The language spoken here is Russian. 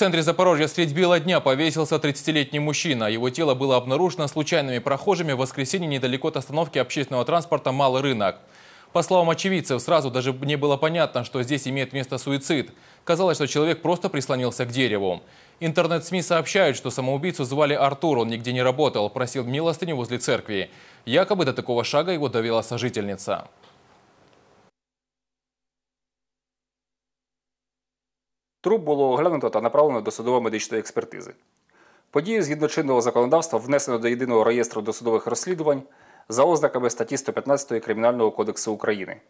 В центре Запорожья средь бела дня повесился 30-летний мужчина. Его тело было обнаружено случайными прохожими в воскресенье недалеко от остановки общественного транспорта «Малый рынок». По словам очевидцев, сразу даже не было понятно, что здесь имеет место суицид. Казалось, что человек просто прислонился к дереву. Интернет-СМИ сообщают, что самоубийцу звали Артур, он нигде не работал, просил милостыню возле церкви. Якобы до такого шага его довела сожительница. Труп було оглянуто та направлено до судово-медичної експертизи. Події згідно чинного законодавства внесено до єдиного реєстру досудових розслідувань за ознаками статті 115 Кримінального кодексу України.